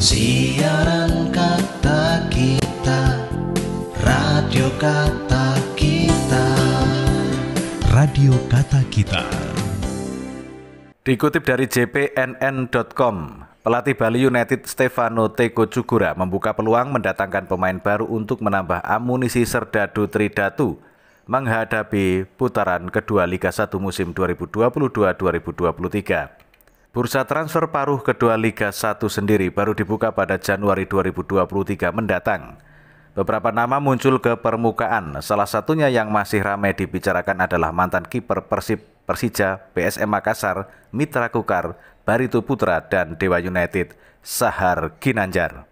Siaran kata kita Radio kata kita Radio kata kita Dikutip dari jpnn.com, pelatih Bali United Stefano Teko Cugura membuka peluang mendatangkan pemain baru untuk menambah amunisi Serdadu Tridatu menghadapi putaran kedua Liga 1 musim 2022-2023. Bursa transfer paruh kedua Liga 1 sendiri baru dibuka pada Januari 2023 mendatang. Beberapa nama muncul ke permukaan, salah satunya yang masih ramai dibicarakan adalah mantan kiper Persib Persija, PSM Makassar, Mitra Kukar, Barito Putra, dan Dewa United, Sahar Ginanjar.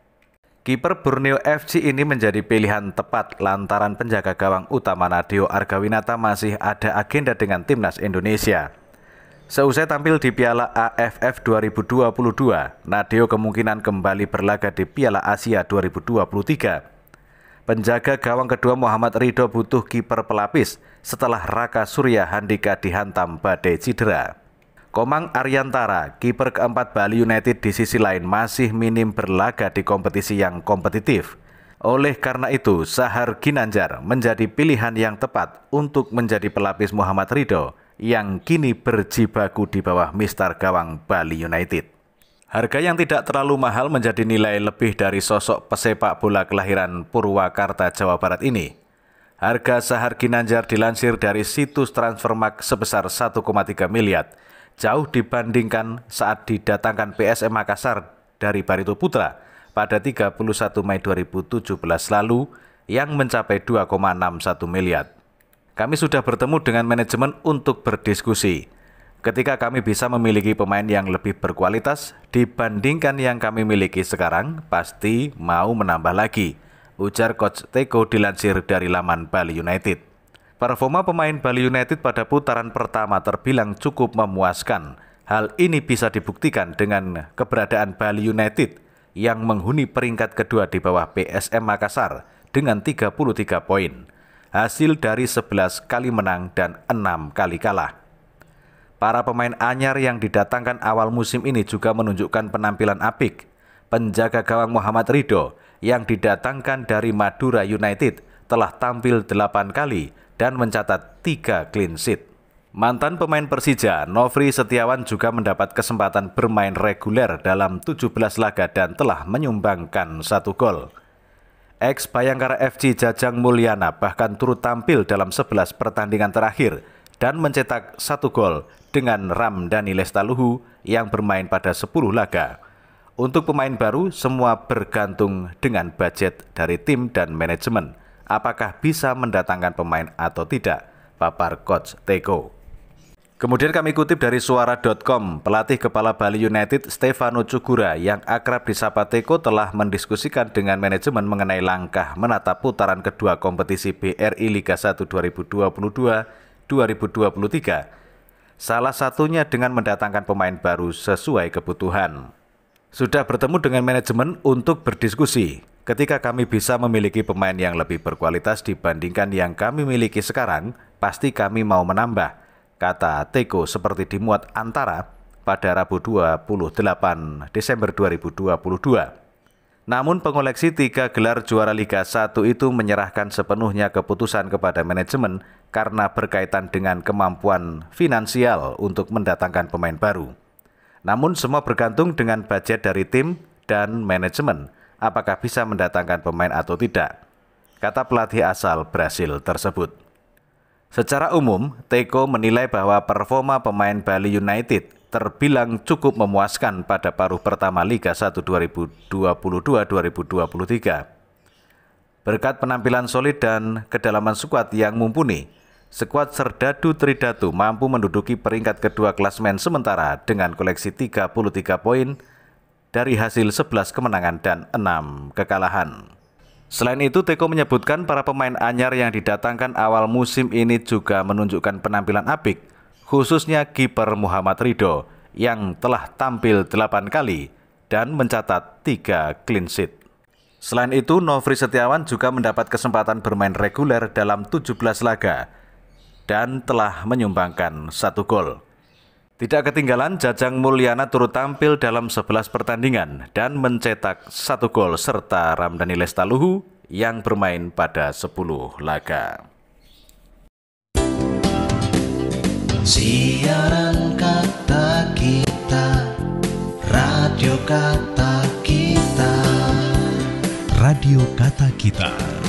Kiper Borneo FC ini menjadi pilihan tepat lantaran penjaga gawang utama Nadio Argawinata masih ada agenda dengan timnas Indonesia. Seusai tampil di Piala AFF 2022, Nadeo kemungkinan kembali berlaga di Piala Asia 2023. Penjaga gawang kedua Muhammad Ridho butuh kiper pelapis setelah Raka Surya Handika dihantam badai cedera. Komang Aryantara, kiper keempat Bali United di sisi lain masih minim berlaga di kompetisi yang kompetitif. Oleh karena itu, Sahar Ginanjar menjadi pilihan yang tepat untuk menjadi pelapis Muhammad Ridho yang kini berjibaku di bawah Mister Gawang Bali United. Harga yang tidak terlalu mahal menjadi nilai lebih dari sosok pesepak bola kelahiran Purwakarta, Jawa Barat ini. Harga sahar Ginanjar dilansir dari situs Transfermarkt sebesar 1,3 miliar, jauh dibandingkan saat didatangkan PSM Makassar dari Barito Putra pada 31 Mei 2017 lalu yang mencapai 2,61 miliar. Kami sudah bertemu dengan manajemen untuk berdiskusi. Ketika kami bisa memiliki pemain yang lebih berkualitas dibandingkan yang kami miliki sekarang, pasti mau menambah lagi, ujar Coach Teko dilansir dari laman Bali United. Performa pemain Bali United pada putaran pertama terbilang cukup memuaskan. Hal ini bisa dibuktikan dengan keberadaan Bali United yang menghuni peringkat kedua di bawah PSM Makassar dengan 33 poin hasil dari 11 kali menang dan 6 kali kalah. Para pemain anyar yang didatangkan awal musim ini juga menunjukkan penampilan apik. Penjaga gawang Muhammad Ridho yang didatangkan dari Madura United telah tampil 8 kali dan mencatat 3 clean sheet. Mantan pemain Persija, Novri Setiawan juga mendapat kesempatan bermain reguler dalam 17 laga dan telah menyumbangkan satu gol. Ex Bayangkara FC Jajang Mulyana bahkan turut tampil dalam 11 pertandingan terakhir dan mencetak satu gol dengan Ram Dani Lestaluhu yang bermain pada 10 laga. Untuk pemain baru, semua bergantung dengan budget dari tim dan manajemen. Apakah bisa mendatangkan pemain atau tidak? Papar Coach Teko. Kemudian kami kutip dari suara.com, pelatih kepala Bali United Stefano Cugura yang akrab disapa Teko telah mendiskusikan dengan manajemen mengenai langkah menata putaran kedua kompetisi BRI Liga 1 2022-2023. Salah satunya dengan mendatangkan pemain baru sesuai kebutuhan. Sudah bertemu dengan manajemen untuk berdiskusi. Ketika kami bisa memiliki pemain yang lebih berkualitas dibandingkan yang kami miliki sekarang, pasti kami mau menambah kata Teko seperti dimuat antara pada Rabu 28 Desember 2022. Namun pengoleksi tiga gelar juara Liga 1 itu menyerahkan sepenuhnya keputusan kepada manajemen karena berkaitan dengan kemampuan finansial untuk mendatangkan pemain baru. Namun semua bergantung dengan budget dari tim dan manajemen apakah bisa mendatangkan pemain atau tidak, kata pelatih asal Brasil tersebut. Secara umum, Teko menilai bahwa performa pemain Bali United terbilang cukup memuaskan pada paruh pertama Liga 1 2022-2023. Berkat penampilan solid dan kedalaman skuad yang mumpuni, skuad Serdadu Tridatu mampu menduduki peringkat kedua klasmen sementara dengan koleksi 33 poin dari hasil 11 kemenangan dan 6 kekalahan. Selain itu, Teko menyebutkan para pemain anyar yang didatangkan awal musim ini juga menunjukkan penampilan apik, khususnya kiper Muhammad Ridho yang telah tampil 8 kali dan mencatat 3 clean sheet. Selain itu, Novri Setiawan juga mendapat kesempatan bermain reguler dalam 17 laga dan telah menyumbangkan satu gol. Tidak ketinggalan, Jajang Mulyana turut tampil dalam 11 pertandingan dan mencetak satu gol serta Ramdhani Lestaluhu yang bermain pada 10 laga. Siaran kata kita, radio kata kita, radio kata kita.